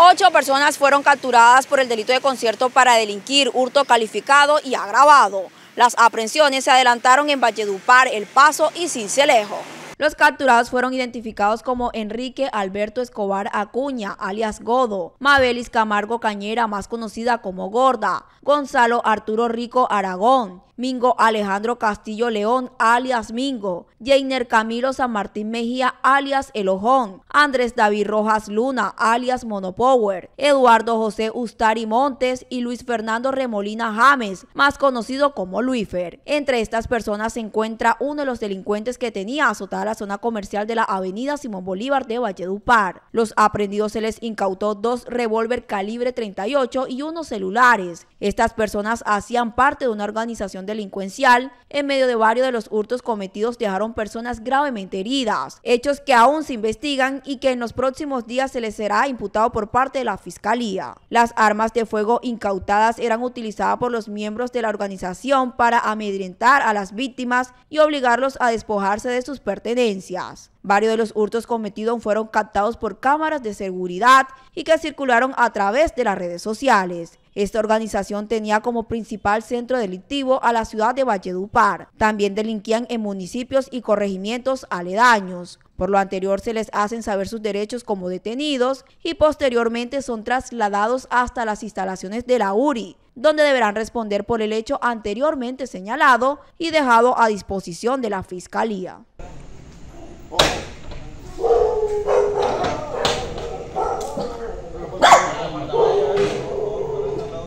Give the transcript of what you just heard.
Ocho personas fueron capturadas por el delito de concierto para delinquir, hurto calificado y agravado. Las aprehensiones se adelantaron en Valledupar, El Paso y Cincelejo. Los capturados fueron identificados como Enrique Alberto Escobar Acuña, alias Godo, Mabelis Camargo Cañera, más conocida como Gorda, Gonzalo Arturo Rico Aragón, Mingo Alejandro Castillo León, alias Mingo, Jainer Camilo San Martín Mejía, alias Elojón. Andrés David Rojas Luna, alias Monopower, Eduardo José Ustari Montes y Luis Fernando Remolina James, más conocido como Luifer. Entre estas personas se encuentra uno de los delincuentes que tenía azotada la zona comercial de la avenida Simón Bolívar de Valledupar. Los aprendidos se les incautó dos revólver calibre 38 y unos celulares. Estas personas hacían parte de una organización delincuencial, en medio de varios de los hurtos cometidos dejaron personas gravemente heridas, hechos que aún se investigan y que en los próximos días se les será imputado por parte de la Fiscalía. Las armas de fuego incautadas eran utilizadas por los miembros de la organización para amedrentar a las víctimas y obligarlos a despojarse de sus pertenencias. Varios de los hurtos cometidos fueron captados por cámaras de seguridad y que circularon a través de las redes sociales. Esta organización tenía como principal centro delictivo a la ciudad de Valledupar. También delinquían en municipios y corregimientos aledaños. Por lo anterior se les hacen saber sus derechos como detenidos y posteriormente son trasladados hasta las instalaciones de la URI, donde deberán responder por el hecho anteriormente señalado y dejado a disposición de la Fiscalía.